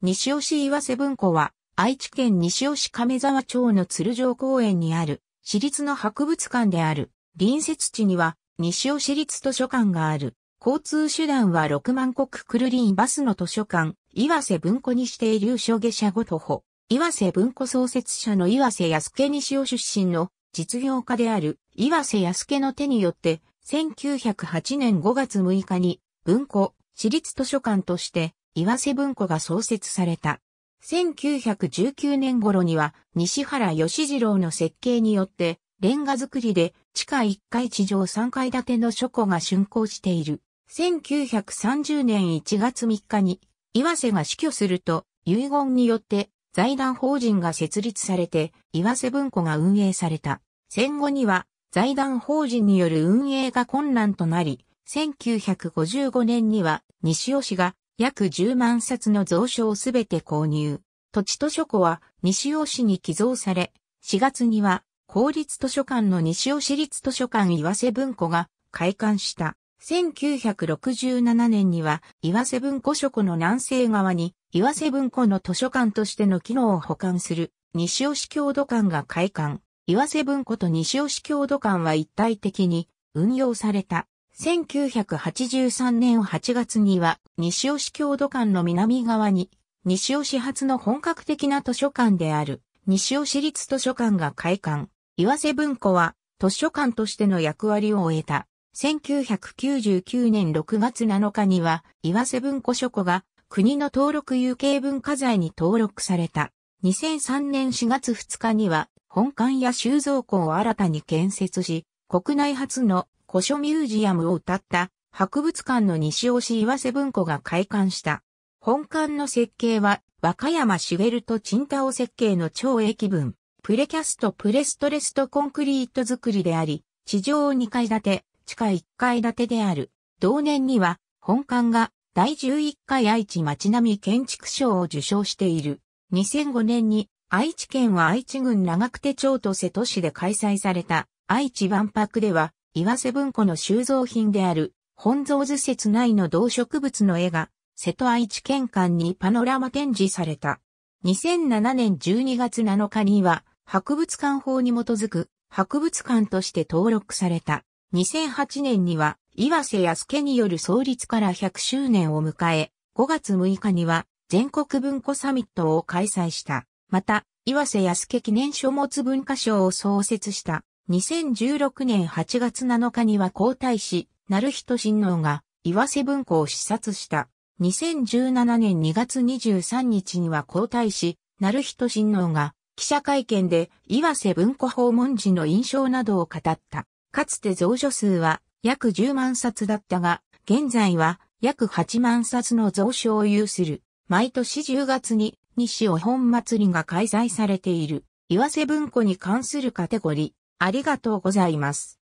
西尾市岩瀬文庫は、愛知県西尾市亀沢町の鶴城公園にある、私立の博物館である。隣接地には、西尾市立図書館がある。交通手段は6万国クルリーンバスの図書館、岩瀬文庫に指定る。所下車ごと歩。岩瀬文庫創設者の岩瀬康家西尾出身の実業家である岩瀬康家の手によって、1908年5月6日に文庫、市立図書館として岩瀬文庫が創設された。1919年頃には西原義次郎の設計によってレンガ造りで地下1階地上3階建ての書庫が竣工している。1930年1月3日に岩瀬が死去すると遺言によって財団法人が設立されて岩瀬文庫が運営された。戦後には財団法人による運営が困難となり、1955年には西尾市が約10万冊の蔵書をすべて購入。土地図書庫は西尾市に寄贈され、4月には公立図書館の西尾市立図書館岩瀬文庫が開館した。1967年には岩瀬文庫書庫の南西側に岩瀬文庫の図書館としての機能を保管する西尾市郷土館が開館。岩瀬文庫と西尾市郷土館は一体的に運用された。1983年8月には西尾市郷土館の南側に、西尾市発の本格的な図書館である、西尾市立図書館が開館。岩瀬文庫は、図書館としての役割を終えた。1999年6月7日には、岩瀬文庫書庫が、国の登録有形文化財に登録された。2003年4月2日には、本館や収蔵庫を新たに建設し、国内初の古書ミュージアムを歌った博物館の西押し岩瀬文庫が開館した。本館の設計は、和歌山シュト・とンタオ設計の超駅分、プレキャストプレストレストコンクリート作りであり、地上2階建て、地下1階建てである。同年には、本館が第11回愛知町並み建築賞を受賞している。2005年に愛知県は愛知郡長久手町と瀬戸市で開催された愛知万博では岩瀬文庫の収蔵品である本草図説内の動植物の絵が、瀬戸愛知県館にパノラマ展示された。2007年12月7日には、博物館法に基づく博物館として登録された。2008年には、岩瀬康家による創立から100周年を迎え、5月6日には全国文庫サミットを開催した。また、岩瀬康家記念書物文化賞を創設した。2016年8月7日には皇太子、成人親王が岩瀬文庫を視察した。2017年2月23日には交代し、成人親王が記者会見で岩瀬文庫訪問時の印象などを語った。かつて蔵書数は約10万冊だったが、現在は約8万冊の蔵書を有する。毎年10月に西尾本祭りが開催されている。岩瀬文庫に関するカテゴリー、ありがとうございます。